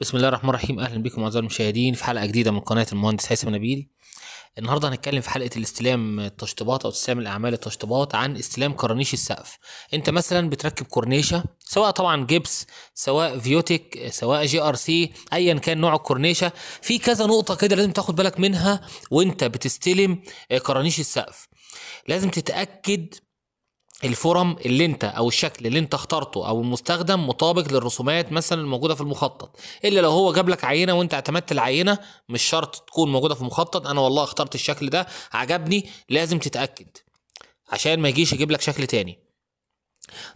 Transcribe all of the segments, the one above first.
بسم الله الرحمن الرحيم اهلا بكم اعزائي المشاهدين في حلقه جديده من قناه المهندس هيثم نبيل النهارده هنتكلم في حلقه الاستلام التشطيبات او استلام الاعمال التشطيبات عن استلام كورنيش السقف انت مثلا بتركب كورنيشه سواء طبعا جبس سواء فيوتك سواء جي ار سي ايا كان نوع الكورنيشه في كذا نقطه كده لازم تاخد بالك منها وانت بتستلم كورنيش السقف لازم تتاكد الفورم اللي انت او الشكل اللي انت اخترته او المستخدم مطابق للرسومات مثلا الموجوده في المخطط الا لو هو جاب لك عينه وانت اعتمدت العينه مش شرط تكون موجوده في المخطط انا والله اخترت الشكل ده عجبني لازم تتاكد عشان ما يجيش يجيب لك شكل تاني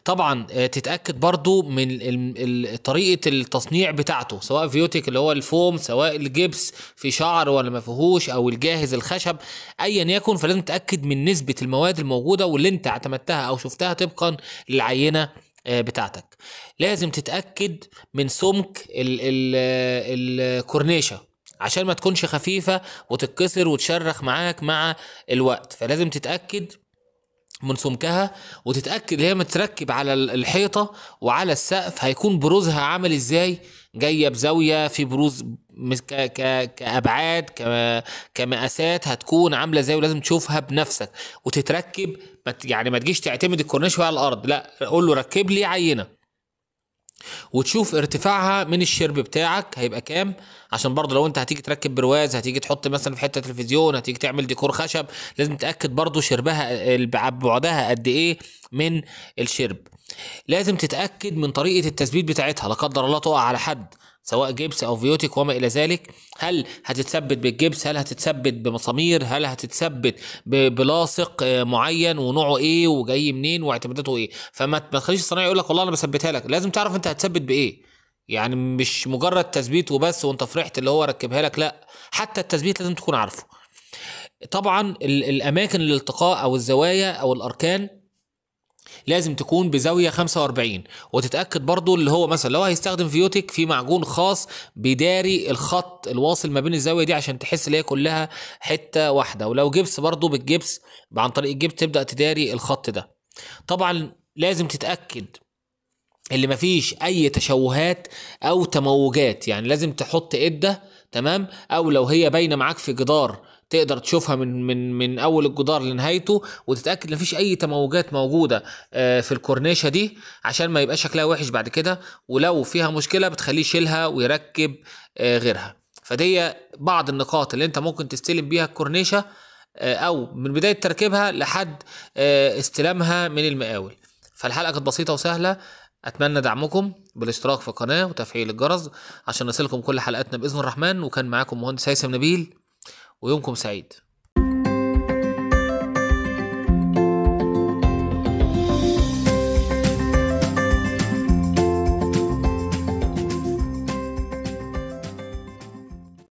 طبعا آه، تتاكد برضو من طريقه التصنيع بتاعته سواء فيوتيك اللي هو الفوم سواء الجبس في شعر ولا ما فيهوش او الجاهز الخشب ايا يكن فلازم تتاكد من نسبه المواد الموجوده واللي انت اعتمدتها او شفتها طبقا للعينه آه، بتاعتك لازم تتاكد من سمك الكورنيشه عشان ما تكونش خفيفه وتتكسر وتشرخ معاك مع الوقت فلازم تتاكد من سمكها وتتاكد هي متركب على الحيطه وعلى السقف هيكون بروزها عامل ازاي جايه بزاويه في بروز ك... ك... كابعاد ك... كمقاسات هتكون عامله ازاي ولازم تشوفها بنفسك وتتركب يعني ما تجيش تعتمد الكورنيش على الارض لا قول له ركب لي عينه وتشوف ارتفاعها من الشرب بتاعك هيبقى كام عشان برضه لو انت هتيجي تركب برواز هتيجي تحط مثلا في حته تلفزيون هتيجي تعمل ديكور خشب لازم تتاكد برضه شربها بعدها قد ايه من الشرب لازم تتاكد من طريقه التثبيت بتاعتها لا قدر الله تقع على حد سواء جبس او فيوتيك وما الى ذلك هل هتتثبت بالجبس هل هتتثبت بمسامير هل هتتثبت بلاصق آه، معين ونوعه ايه وجاي منين واعتماداته ايه فما تخليش الصنايعي يقول لك والله انا بثبتها لك لازم تعرف انت هتثبت بايه يعني مش مجرد تثبيت وبس وانت فرحت اللي هو ركبها لك لا حتى التثبيت لازم تكون عارفه طبعا الاماكن الالتقاء او الزوايا او الاركان لازم تكون بزاويه 45 وتتاكد برضو اللي هو مثلا لو هيستخدم فيوتك في معجون خاص بيداري الخط الواصل ما بين الزاويه دي عشان تحس ان هي كلها حته واحده ولو جبس برضو بالجبس عن طريق الجبس تبدا تداري الخط ده طبعا لازم تتاكد اللي مفيش اي تشوهات او تموجات يعني لازم تحط ادة تمام او لو هي باينه معاك في جدار تقدر تشوفها من من من اول الجدار لنهايته وتتاكد مفيش اي تموجات موجوده آه، في الكورنيشه دي عشان ما يبقى شكلها وحش بعد كده ولو فيها مشكله بتخليه يشيلها ويركب آه، غيرها فدي بعض النقاط اللي انت ممكن تستلم بيها الكورنيشه آه، او من بدايه تركيبها لحد استلامها من المقاول فالحلقه كانت بسيطه وسهله اتمنى دعمكم بالاشتراك في القناه وتفعيل الجرس عشان نصلكم كل حلقاتنا باذن الرحمن وكان معاكم مهندس هيثم نبيل ويومكم سعيد